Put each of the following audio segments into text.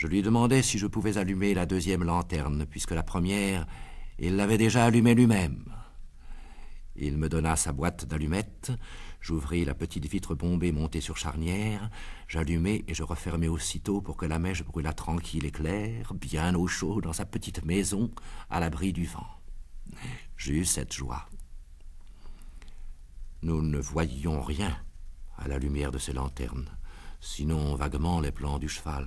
Je lui demandai si je pouvais allumer la deuxième lanterne, puisque la première, il l'avait déjà allumée lui-même. Il me donna sa boîte d'allumettes, j'ouvris la petite vitre bombée montée sur charnière, j'allumai et je refermai aussitôt pour que la mèche brûlât tranquille et claire, bien au chaud dans sa petite maison, à l'abri du vent. J'eus cette joie. Nous ne voyions rien à la lumière de ces lanternes, sinon vaguement les plans du cheval.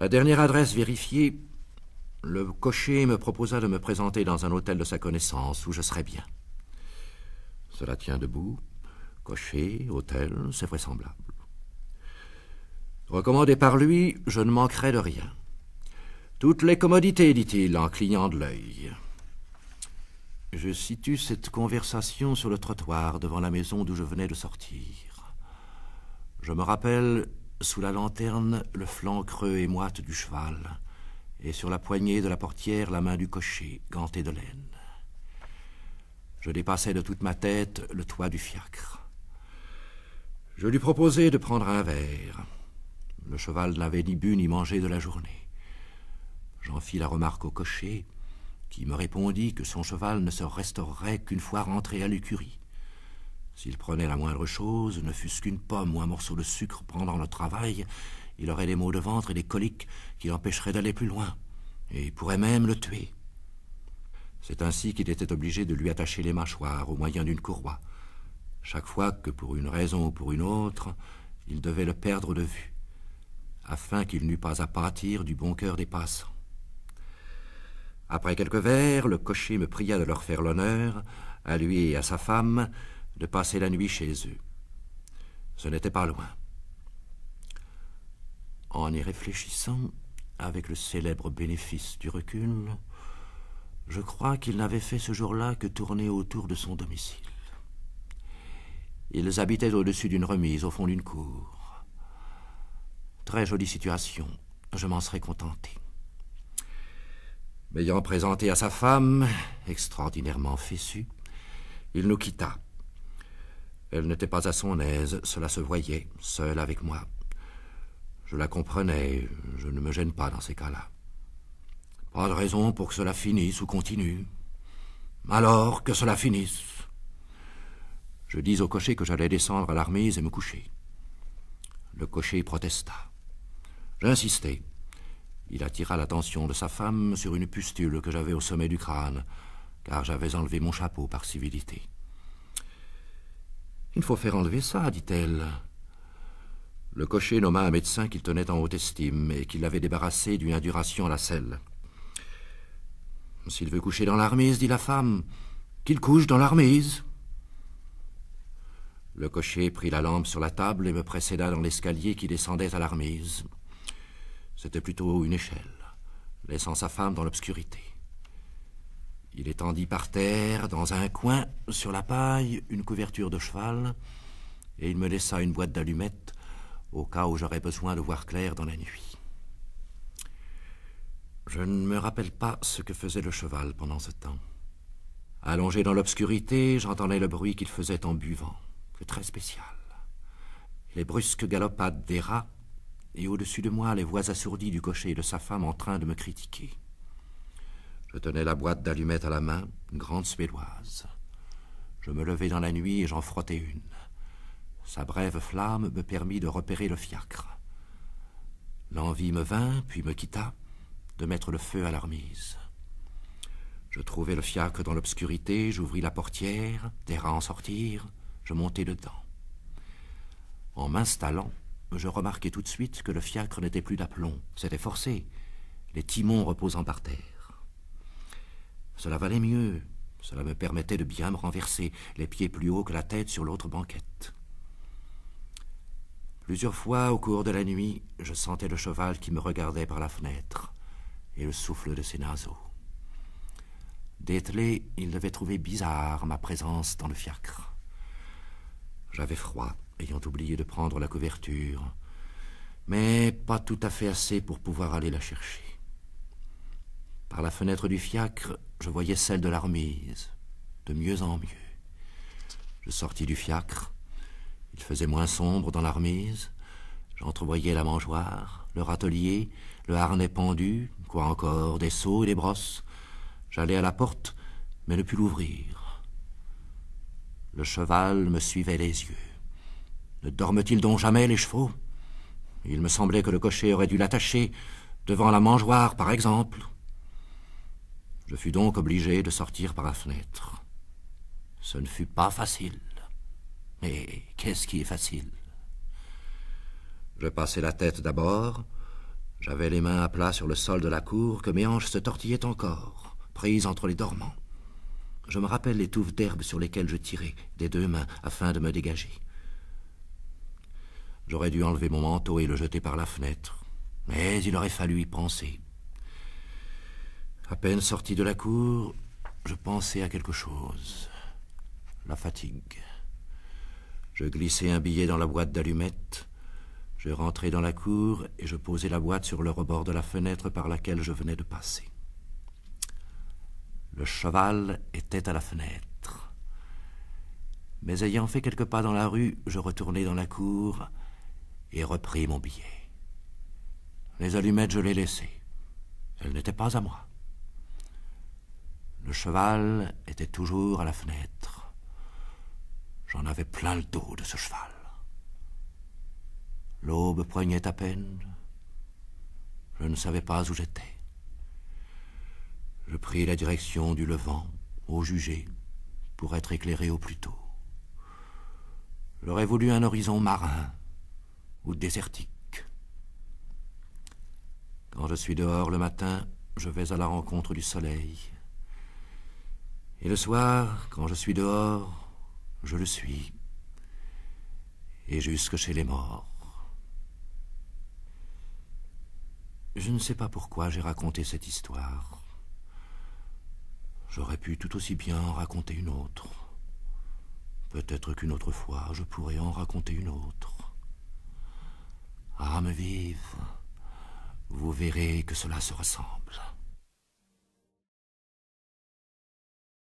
La dernière adresse vérifiée, le cocher me proposa de me présenter dans un hôtel de sa connaissance où je serais bien. Cela tient debout. Cocher, hôtel, c'est vraisemblable. Recommandé par lui, je ne manquerai de rien. Toutes les commodités, dit-il en clignant de l'œil. Je situe cette conversation sur le trottoir devant la maison d'où je venais de sortir. Je me rappelle sous la lanterne, le flanc creux et moite du cheval, et sur la poignée de la portière, la main du cocher, gantée de laine. Je dépassai de toute ma tête le toit du fiacre. Je lui proposai de prendre un verre. Le cheval n'avait ni bu ni mangé de la journée. J'en fis la remarque au cocher, qui me répondit que son cheval ne se restaurerait qu'une fois rentré à l'écurie. S'il prenait la moindre chose, ne fût-ce qu'une pomme ou un morceau de sucre pendant le travail, il aurait des maux de ventre et des coliques qui l'empêcheraient d'aller plus loin, et pourrait même le tuer. C'est ainsi qu'il était obligé de lui attacher les mâchoires au moyen d'une courroie, chaque fois que, pour une raison ou pour une autre, il devait le perdre de vue, afin qu'il n'eût pas à partir du bon cœur des passants. Après quelques vers, le cocher me pria de leur faire l'honneur, à lui et à sa femme, de passer la nuit chez eux. Ce n'était pas loin. En y réfléchissant, avec le célèbre bénéfice du recul, je crois qu'il n'avait fait ce jour-là que tourner autour de son domicile. Ils habitaient au-dessus d'une remise, au fond d'une cour. Très jolie situation, je m'en serais contenté. M'ayant présenté à sa femme, extraordinairement fessue, il nous quitta. Elle n'était pas à son aise, cela se voyait, seule avec moi. Je la comprenais, je ne me gêne pas dans ces cas-là. Pas de raison pour que cela finisse ou continue. Alors que cela finisse. Je dis au cocher que j'allais descendre à l'armise et me coucher. Le cocher protesta. J'insistai. Il attira l'attention de sa femme sur une pustule que j'avais au sommet du crâne, car j'avais enlevé mon chapeau par civilité. Il faut faire enlever ça, dit-elle. Le cocher nomma un médecin qu'il tenait en haute estime et qui l'avait débarrassé d'une induration à la selle. S'il veut coucher dans l'armise, dit la femme, qu'il couche dans l'armise. Le cocher prit la lampe sur la table et me précéda dans l'escalier qui descendait à l'armise. C'était plutôt une échelle, laissant sa femme dans l'obscurité. Il étendit par terre, dans un coin, sur la paille, une couverture de cheval, et il me laissa une boîte d'allumettes au cas où j'aurais besoin de voir clair dans la nuit. Je ne me rappelle pas ce que faisait le cheval pendant ce temps. Allongé dans l'obscurité, j'entendais le bruit qu'il faisait en buvant. très spécial. Les brusques galopades des rats, et au-dessus de moi les voix assourdies du cocher et de sa femme en train de me critiquer. Je tenais la boîte d'allumettes à la main, grande suédoise. Je me levai dans la nuit et j'en frottai une. Sa brève flamme me permit de repérer le fiacre. L'envie me vint, puis me quitta, de mettre le feu à la Je trouvai le fiacre dans l'obscurité, j'ouvris la portière, des rats en sortir, je montai dedans. En m'installant, je remarquai tout de suite que le fiacre n'était plus d'aplomb, c'était forcé, les timons reposant par terre. Cela valait mieux. Cela me permettait de bien me renverser, les pieds plus hauts que la tête sur l'autre banquette. Plusieurs fois, au cours de la nuit, je sentais le cheval qui me regardait par la fenêtre et le souffle de ses naseaux. Dételé, il devait trouver bizarre ma présence dans le fiacre. J'avais froid, ayant oublié de prendre la couverture, mais pas tout à fait assez pour pouvoir aller la chercher. Par la fenêtre du fiacre, je voyais celle de l'armise, de mieux en mieux. Je sortis du fiacre. Il faisait moins sombre dans l'armise, J'entrevoyais la mangeoire, le râtelier, le harnais pendu, quoi encore, des seaux et des brosses. J'allais à la porte, mais ne pus l'ouvrir. Le cheval me suivait les yeux. Ne dorment-ils donc jamais, les chevaux Il me semblait que le cocher aurait dû l'attacher, devant la mangeoire, par exemple. Je fus donc obligé de sortir par la fenêtre. Ce ne fut pas facile. Mais qu'est-ce qui est facile Je passai la tête d'abord. J'avais les mains à plat sur le sol de la cour que mes hanches se tortillaient encore, prises entre les dormants. Je me rappelle les touffes d'herbe sur lesquelles je tirais des deux mains afin de me dégager. J'aurais dû enlever mon manteau et le jeter par la fenêtre, mais il aurait fallu y penser. À peine sorti de la cour, je pensais à quelque chose. La fatigue. Je glissais un billet dans la boîte d'allumettes. Je rentrai dans la cour et je posai la boîte sur le rebord de la fenêtre par laquelle je venais de passer. Le cheval était à la fenêtre. Mais ayant fait quelques pas dans la rue, je retournai dans la cour et repris mon billet. Les allumettes, je les laissais, Elles n'étaient pas à moi. Le cheval était toujours à la fenêtre. J'en avais plein le dos de ce cheval. L'aube poignait à peine. Je ne savais pas où j'étais. Je pris la direction du Levant, au jugé, pour être éclairé au plus tôt. J'aurais voulu un horizon marin ou désertique. Quand je suis dehors le matin, je vais à la rencontre du soleil. Et le soir, quand je suis dehors, je le suis, et jusque chez les morts. Je ne sais pas pourquoi j'ai raconté cette histoire. J'aurais pu tout aussi bien en raconter une autre. Peut-être qu'une autre fois, je pourrais en raconter une autre. Âme ah, vive, vous verrez que cela se ressemble.